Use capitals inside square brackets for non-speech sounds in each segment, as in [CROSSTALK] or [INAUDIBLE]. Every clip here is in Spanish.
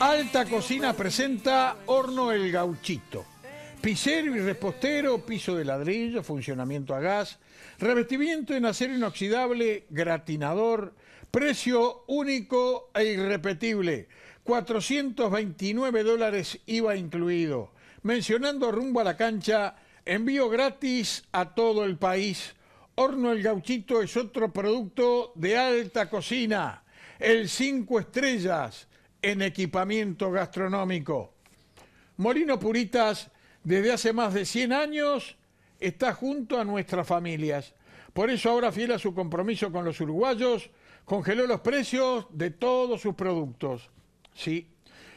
Alta Cocina presenta Horno El Gauchito. Picero y repostero, piso de ladrillo, funcionamiento a gas, revestimiento en acero inoxidable, gratinador, precio único e irrepetible. 429 dólares IVA incluido. Mencionando rumbo a la cancha, envío gratis a todo el país. Horno El Gauchito es otro producto de alta cocina. El 5 estrellas en equipamiento gastronómico. Molino Puritas, desde hace más de 100 años, está junto a nuestras familias. Por eso ahora, fiel a su compromiso con los uruguayos, congeló los precios de todos sus productos. Sí,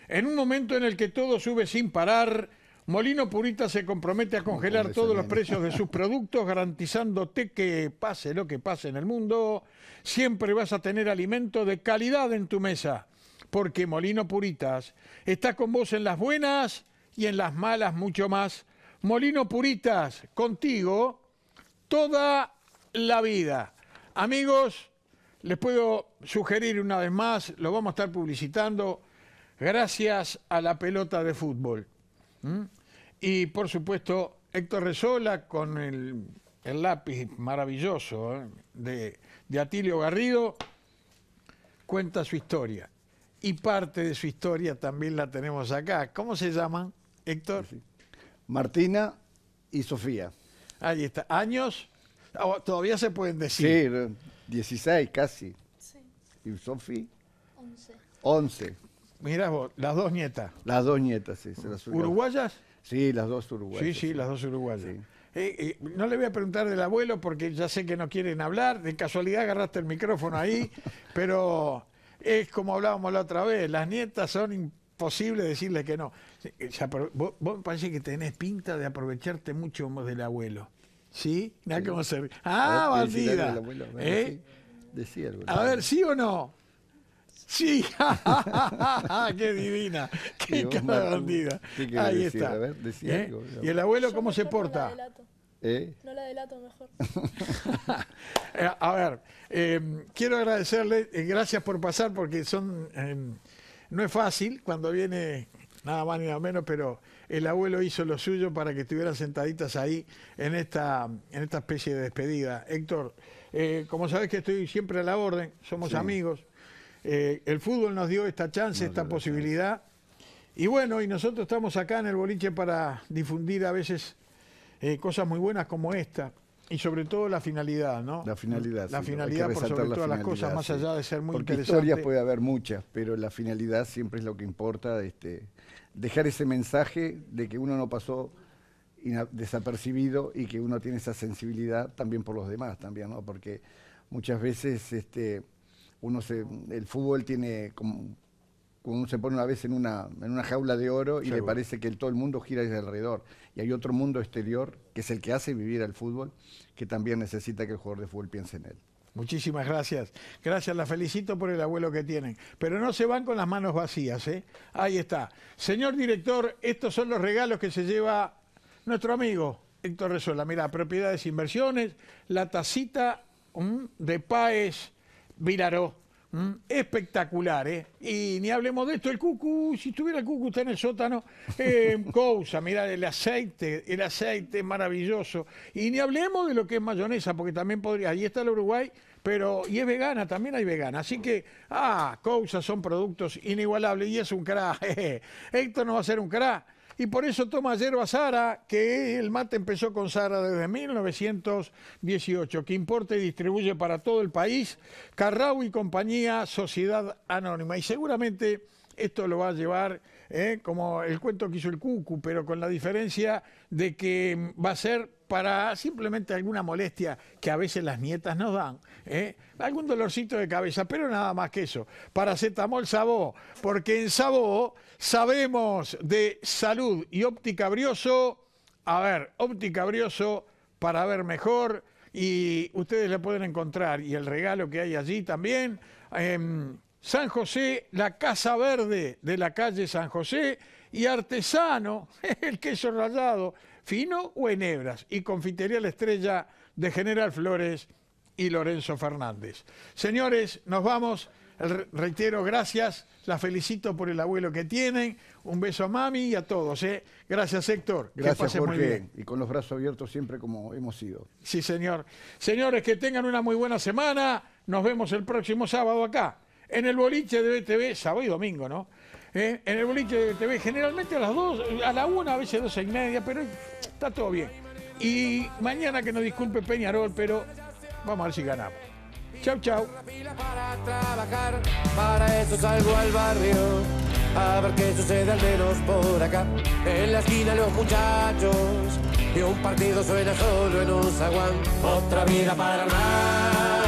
en un momento en el que todo sube sin parar, Molino Puritas se compromete a congelar todos los precios de sus [LAUGHS] productos, garantizándote que pase lo que pase en el mundo, siempre vas a tener alimento de calidad en tu mesa porque Molino Puritas está con vos en las buenas y en las malas mucho más. Molino Puritas, contigo toda la vida. Amigos, les puedo sugerir una vez más, lo vamos a estar publicitando, gracias a la pelota de fútbol. ¿Mm? Y por supuesto, Héctor Rezola con el, lápiz maravilloso ¿eh? de, de Atilio Garrido cuenta su historia y parte de su historia también la tenemos acá. ¿Cómo se llaman, Héctor? Martina y Sofía. Ahí está. ¿Años? Ah, todavía se pueden decir. Sí, 16 casi. ¿Y Sofía? 11. 11. mira vos, las dos nietas. Las dos nietas, sí. ¿Uruguayas? Sí, las dos uruguayas. Sí, sí, las dos uruguayas. Eh, eh, no le voy a preguntar del abuelo porque ya sé que no quieren hablar. De casualidad agarraste el micrófono ahí, [LAUGHS] pero es como hablábamos la otra vez, las nietas son imposibles decirle que no. Vos, me parece que tenés pinta de aprovecharte mucho del abuelo. ¿Sí? Mirá cómo se ¡Ah, bandida! Abuelo, ¿Eh? Decía A ver, ¿sí o no? Sí, [LAUGHS] qué divina, qué cara bandida. Ahí está. ¿Eh? algo, y el abuelo, ¿cómo se porta? ¿Eh? No la delato mejor. [LAUGHS] Eh, a ver, em, quiero agradecerle, eh, gracias por pasar porque son em, no es fácil cuando viene nada más ni nada menos, pero el abuelo hizo lo suyo para que estuvieran sentaditas ahí en esta, en esta especie de despedida. Héctor, como sabes que estoy siempre a la orden, somos amigos. el fútbol nos dio esta chance, esta posibilidad. Y bueno, y nosotros estamos acá en el boliche para difundir a veces eh, cosas muy buenas como esta. Y sobre todo la finalidad, ¿no? La finalidad. La finalidad por sobre todas las cosas, más allá de ser muy Porque historias puede haber muchas, pero la finalidad siempre es lo que importa. Este, dejar ese mensaje de que uno no pasó desapercibido y que uno tiene esa sensibilidad también por los demás, también, ¿no? Porque muchas veces este, uno el fútbol tiene como uno se pone una vez en una, en una jaula de oro y le parece que todo el mundo gira desde alrededor. Y hay otro mundo exterior, que es el que hace vivir al fútbol, que también necesita que el jugador de fútbol piense en él. Muchísimas gracias. Gracias, la felicito por el abuelo que tienen. Pero no se van con las manos vacías, ¿eh? Ahí está. Señor director, estos son los regalos que se lleva nuestro amigo Héctor Resola Mira, propiedades, e inversiones, la tacita mm, de Paez Vilaró ¿Mm? espectacular, ¿eh? Y ni hablemos de esto, el cucu, si estuviera el cucu está en el sótano, eh, [LAUGHS] Cousa, mira, el aceite, el aceite es maravilloso. Y ni hablemos de lo que es mayonesa, porque también podría, ahí está el Uruguay, pero, y es vegana, también hay vegana. Así que, ah, Cousa son productos inigualables y es un cra. esto no va a ser un crack y por eso toma hierba Sara, que el mate empezó con Sara desde 1918, que importa y distribuye para todo el país Carrau y compañía Sociedad Anónima. Y seguramente esto lo va a llevar eh, como el cuento que hizo el Cucu, pero con la diferencia de que va a ser para simplemente alguna molestia que a veces las nietas nos dan, ¿eh? algún dolorcito de cabeza, pero nada más que eso. Paracetamol Sabó, porque en Sabó sabemos de salud y óptica brioso. A ver, óptica brioso para ver mejor y ustedes la pueden encontrar y el regalo que hay allí también. San José, la Casa Verde de la calle San José y Artesano, [LAUGHS] el queso rallado fino o en hebras, y Confitería La Estrella de General Flores y Lorenzo Fernández. Señores, nos vamos. Reitero, gracias, las felicito por el abuelo que tienen. Un beso a mami y a todos. ¿eh? Gracias, Héctor. Gracias, Jorge. Muy bien. Y con los brazos abiertos siempre como hemos sido. Sí, señor. Señores, que tengan una muy buena semana. Nos vemos el próximo sábado acá en el boliche de BTV, sábado y domingo, ¿no? ¿Eh? En el boliche de BTV, generalmente a las 2, a la 1, a veces 12 y media, pero está todo bien. Y mañana que nos disculpe Peñarol, pero vamos a ver si ganamos. Chau, chau. Para trabajar, para eso salgo al barrio, a ver qué sucede al menos por acá. En la esquina los muchachos, y un partido suena solo en un zaguán. Otra vida para nada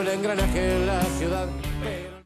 el engranaje en la ciudad.